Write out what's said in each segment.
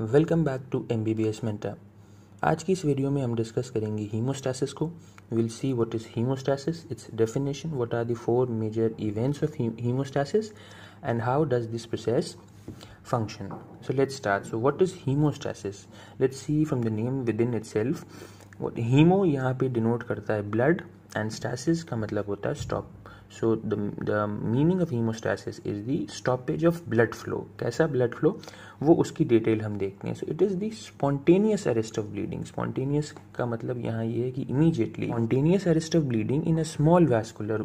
welcome back to M B B S mentor आज की इस वीडियो में हम डिस्कस करेंगे हीमोस्टैसिस को will see what is haemostasis its definition what are the four major events of haemostasis and how does this process so let's start so so is is let's see from the name within itself haemo यहाँ पे denote करता है blood and stasis का मतलब होता है stop so the meaning of haemostasis is the stoppage of blood flow कैसा blood flow वो उसकी डिटेल हम देखते हैं so it is the spontaneous arrest of bleeding spontaneous का मतलब यहाँ ये यह है कि immediately spontaneous arrest of bleeding in a small vascular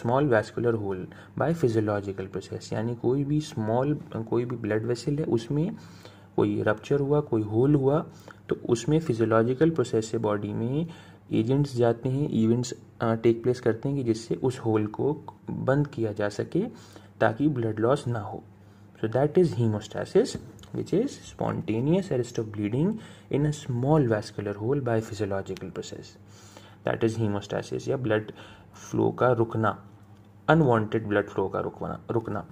small vascular hole by physiological process यानी कोई भी स्मॉल कोई भी ब्लड वेसल है उसमें कोई रप्चर हुआ कोई होल हुआ तो उसमें फिजियोलॉजिकल प्रोसेस से बॉडी में एजेंट्स जाते हैं इवेंट्स टेक प्लेस करते हैं कि जिससे उस होल को बंद किया जा सके ताकि ब्लड लॉस ना हो so that is haemostasis which is spontaneous arrest of bleeding in a small vascular hole by physiological process that is haemostasis या ब्लड फ्लो का रुकना अनवॉन्टेड ब्लड फ्लो का रुकना रुकना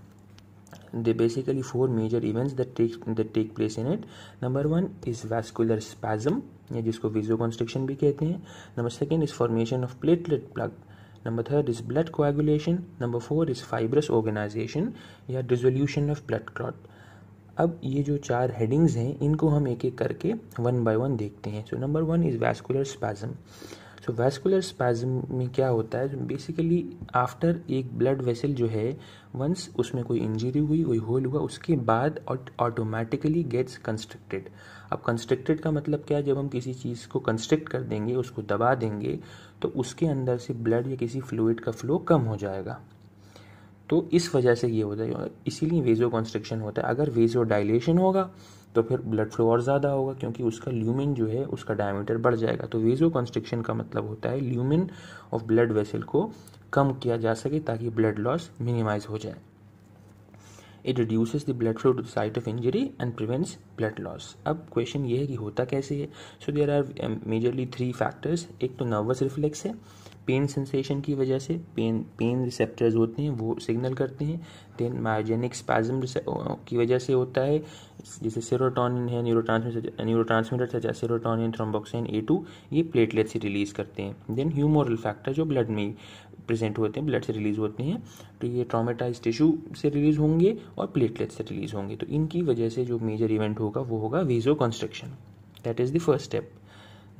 they basically four major events that takes that take place in it number one is vascular spasm या जिसको विजो bhi भी कहते हैं number second is formation of platelet plug number third is blood number number is is fibrous organisation या of of blood clot अब ये जो चार हेडिंग्स हैं इनको हम एक एक करके वन बाय वन देखते हैं so number one is vascular spasm so vascular spasm में क्या होता है बेसिकली आफ्टर एक ब्लड वेसल जो है वंस उसमें कोई इंजरी हुई कोई होल हुआ उसके बाद ऑटोमेटिकली गेट्स कंस्ट्रिक्टेड अब कंस्ट्रिक्टेड का मतलब क्या है जब हम किसी चीज़ को कंस्ट्रिक्ट कर देंगे उसको दबा देंगे तो उसके अंदर से ब्लड या किसी फ्लूड का फ्लो कम हो जाएगा तो इस वजह से ये होता है इसीलिए वेजो कंस्ट्रक्शन होता है अगर वेजो डायलेशन होगा तो फिर ब्लड फ्लो और ज़्यादा होगा क्योंकि उसका ल्यूमिन जो है उसका डायमीटर बढ़ जाएगा तो वेजो कंस्ट्रिक्शन का मतलब होता है ल्यूमिन ऑफ ब्लड वेसल को कम किया जा सके ताकि ब्लड लॉस मिनिमाइज हो जाए it reduces the blood flow to site of injury and prevents blood loss अब क्वेश्चन ये है कि होता कैसे है so there are majorly three factors एक तो नर्वस रिफ्लेक्स है पेन सेंसेशन की वजह से पेन पेन रिसेप्टर्स होते हैं वो सिग्नल करते हैं देन मायोजेनिक स्पैजम की वजह से होता है जैसे सेरोटोनिन है neuro neurotransmitter such as serotonin thromboxane A two ये प्लेटलेट से रिलीज करते हैं देन ह्यूमोरल फैक्टर जो ब्लड में प्रेजेंट होते हैं ब्लड से रिलीज होते हैं तो ये ट्रामेटाइज टिश्यू से रिलीज होंगे और प्लेटलेट से रिलीज होंगे तो इनकी वजह से जो मेजर इवेंट होगा वो होगा vasoconstriction that is the first step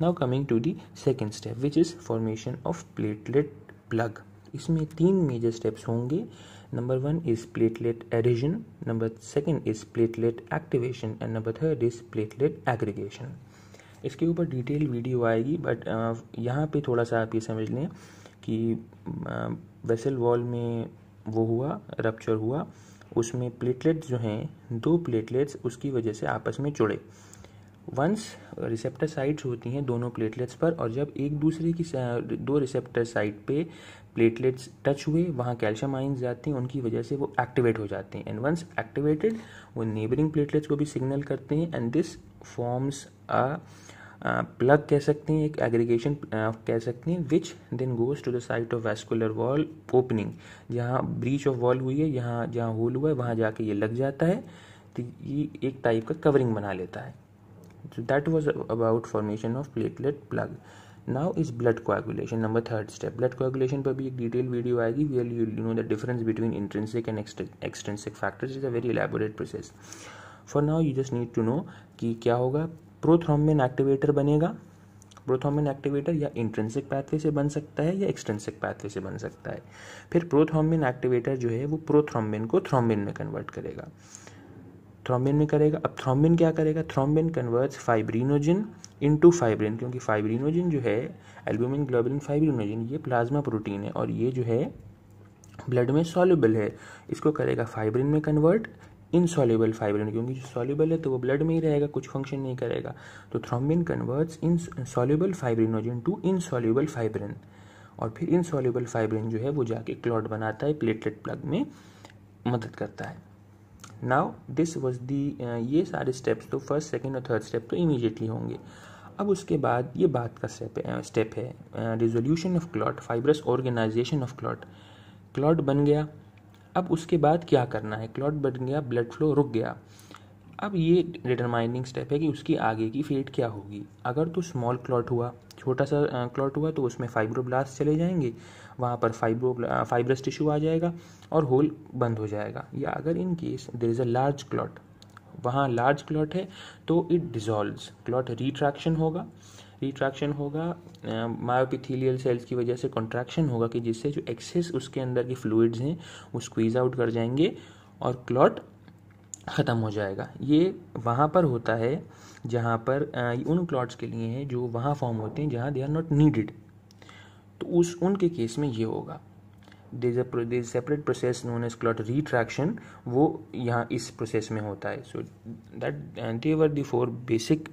now coming to the second step which is formation of platelet plug इसमें तीन मेजर स्टेप्स होंगे number one is platelet adhesion number second is platelet activation and number third is platelet aggregation इसके ऊपर detail video आएगी but uh, यहाँ पे थोड़ा सा आप ये समझ लें कि वेसल वॉल में वो हुआ रप्चर हुआ उसमें प्लेटलेट्स जो हैं दो प्लेटलेट्स उसकी वजह से आपस में जुड़े वंस रिसेप्टर साइट्स होती हैं दोनों प्लेटलेट्स पर और जब एक दूसरे की दो रिसेप्टर साइट पे प्लेटलेट्स टच हुए वहाँ कैल्शियम आइंस जाते हैं उनकी वजह से वो एक्टिवेट हो जाते हैं एंड वंस एक्टिवेटेड वो नेबरिंग प्लेटलेट्स को भी सिग्नल करते हैं and this forms a plug uh, कह सकते हैं एक एग्रीगेशन uh, कह सकते हैं which then goes to the site of vascular wall opening जहाँ ब्रीच ऑफ वॉल हुई है यहाँ जहाँ होल हुआ है वहाँ जाके ये लग जाता है तो ये एक टाइप का कवरिंग बना लेता है तो that was about formation of platelet plug now is blood coagulation number third step blood coagulation पर भी एक डिटेल वीडियो आएगी well you know the difference between intrinsic and extrinsic factors is a very elaborate process for now you just need to know कि क्या होगा prothrombin activator बनेगा prothrombin activator या intrinsic pathway से बन सकता है या एक्सट्रेंसिक पैथवे से बन सकता है फिर प्रोथ्रोम्बिन एक्टिवेटर जो है वो प्रोथ्रोम्बिन को थ्रोम्बिन में कन्वर्ट करेगा थ्रोम्बिन में करेगा अब थ्रोम्बिन क्या करेगा thrombin converts fibrinogen into fibrin क्योंकि फाइब्रिनोजिन जो है एल्ब्यूमिन ग्लोबिन फाइब्रिनोजिन ये प्लाज्मा प्रोटीन है और ये जो है ब्लड में सॉल्युबल है इसको करेगा फाइब्रिन में कन्वर्ट इनसॉल्यूबल फाइब्रिन क्योंकि जो सॉल्यूबल है तो वो ब्लड में ही रहेगा कुछ फंक्शन नहीं करेगा तो thrombin converts in soluble fibrinogen to insoluble fibrin और फिर इनसॉल्यूबल फाइब्रिन जो है वो जाके क्लॉट बनाता है प्लेटलेट प्लग में मदद करता है नाउ दिस वॉज दी ये सारे स्टेप्स तो फर्स्ट सेकेंड और थर्ड स्टेप तो इमीजिएटली होंगे अब उसके बाद ये बात का स्टेप है स्टेप uh, है resolution of clot fibrous organisation of clot clot बन गया अब उसके बाद क्या करना है क्लॉट बन गया ब्लड फ्लो रुक गया अब ये डिटरमाइनिंग स्टेप है कि उसकी आगे की फेट क्या होगी अगर तो स्मॉल क्लॉट हुआ छोटा सा क्लॉट हुआ तो उसमें फाइब्रोब्लास्ट चले जाएंगे वहाँ पर फाइब्रो फाइब्रस टिश्यू आ जाएगा और होल बंद हो जाएगा या अगर in case there is a large clot वहाँ लार्ज क्लॉट है तो इट डिजॉल्व क्लॉट रिट्रैक्शन होगा रिट्रैक्शन होगा मायोपिथीलियल सेल्स की वजह से कॉन्ट्रैक्शन होगा कि जिससे जो एक्सेस उसके अंदर के फ्लूड्स हैं वो स्क्वीज आउट कर जाएंगे और क्लॉट ख़त्म हो जाएगा ये वहाँ पर होता है जहाँ पर आ, उन क्लॉट्स के लिए हैं जो वहाँ फॉर्म होते हैं जहाँ दे आर नॉट नीडेड तो उस उनके केस में ये होगा they separate process known as clot retraction वो यहाँ इस प्रोसेस में होता है so that were the four basic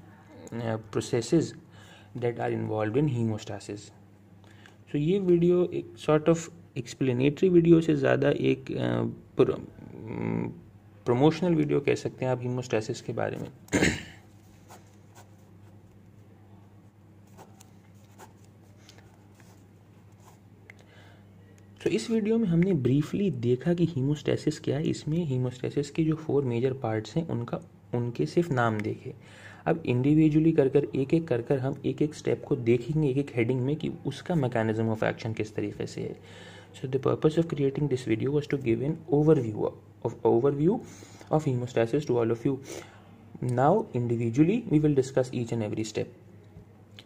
process that are involved in haemostasis so ये वीडियो एक सॉर्ट ऑफ एक्सप्लेनेटरी वीडियो से ज़्यादा एक प्रमोशनल वीडियो कह सकते हैं आप हीमोस्टासिस के बारे में तो इस वीडियो में हमने ब्रीफली देखा कि हीमोस्टेसिस क्या है इसमें हीमोस्टेसिस के जो फोर मेजर पार्ट्स हैं उनका उनके सिर्फ नाम देखे अब इंडिविजुअली कर कर एक एक कर कर हम एक एक स्टेप को देखेंगे एक एक हेडिंग में कि उसका मैकेनिज्म ऑफ एक्शन किस तरीके से है so the purpose of creating this video was to give an view of view of haemostasis to all of you now individually we will discuss each and every step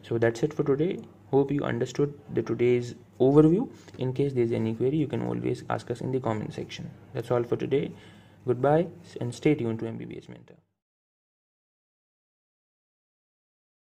so that's it for today hope you understood the is overview in case this any query you can always ask us in the comment section that's all for today good bye and stay tune to M B B H mentor